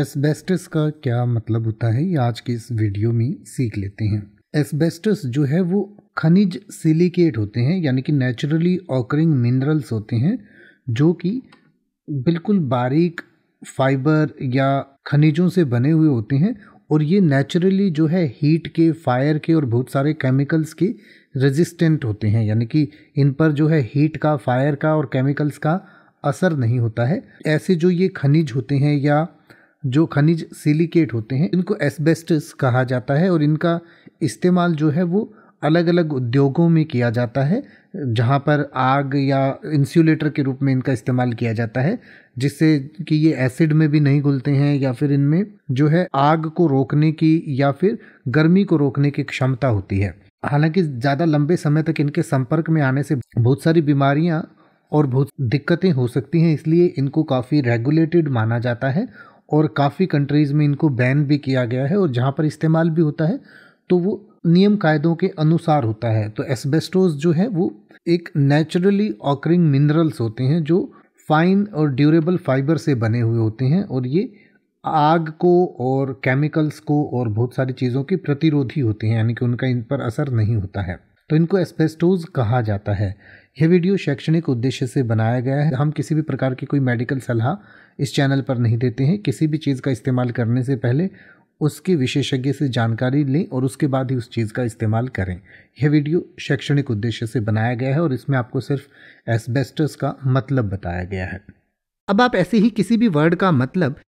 asbestos का क्या मतलब होता है ये आज के इस वीडियो में सीख लेते हैं एसबेस्टस जो है वो खनिज सिलिकेट होते हैं यानी कि नेचुरली ऑकरिंग मिनरल्स होते हैं जो कि बिल्कुल बारीक फाइबर या खनिजों से बने हुए होते हैं और ये नेचुरली जो है हीट के फायर के और बहुत सारे केमिकल्स के रेजिस्टेंट होते हैं यानी कि इन पर जो है हीट का फायर का और केमिकल्स का असर नहीं होता है ऐसे जो ये खनिज होते हैं या जो खनिज सिलिकेट होते हैं इनको एस्बेस्टस कहा जाता है और इनका इस्तेमाल जो है वो अलग अलग उद्योगों में किया जाता है जहाँ पर आग या इंसुलेटर के रूप में इनका इस्तेमाल किया जाता है जिससे कि ये एसिड में भी नहीं घुलते हैं या फिर इनमें जो है आग को रोकने की या फिर गर्मी को रोकने की क्षमता होती है हालांकि ज़्यादा लंबे समय तक इनके संपर्क में आने से बहुत सारी बीमारियाँ और बहुत दिक्कतें हो सकती हैं इसलिए इनको काफ़ी रेगुलेटेड माना जाता है और काफ़ी कंट्रीज़ में इनको बैन भी किया गया है और जहाँ पर इस्तेमाल भी होता है तो वो नियम कायदों के अनुसार होता है तो एस्बेस्टोस जो है वो एक नेचुरली ऑकरिंग मिनरल्स होते हैं जो फाइन और ड्यूरेबल फाइबर से बने हुए होते हैं और ये आग को और केमिकल्स को और बहुत सारी चीज़ों के प्रतिरोधी होते हैं यानी कि उनका इन पर असर नहीं होता है तो इनको एस्पेस्टोज कहा जाता है यह वीडियो शैक्षणिक उद्देश्य से बनाया गया है हम किसी भी प्रकार की कोई मेडिकल सलाह इस चैनल पर नहीं देते हैं किसी भी चीज़ का इस्तेमाल करने से पहले उसके विशेषज्ञ से जानकारी लें और उसके बाद ही उस चीज़ का इस्तेमाल करें यह वीडियो शैक्षणिक उद्देश्य से बनाया गया है और इसमें आपको सिर्फ एस्बेस्टस का मतलब बताया गया है अब आप ऐसे ही किसी भी वर्ड का मतलब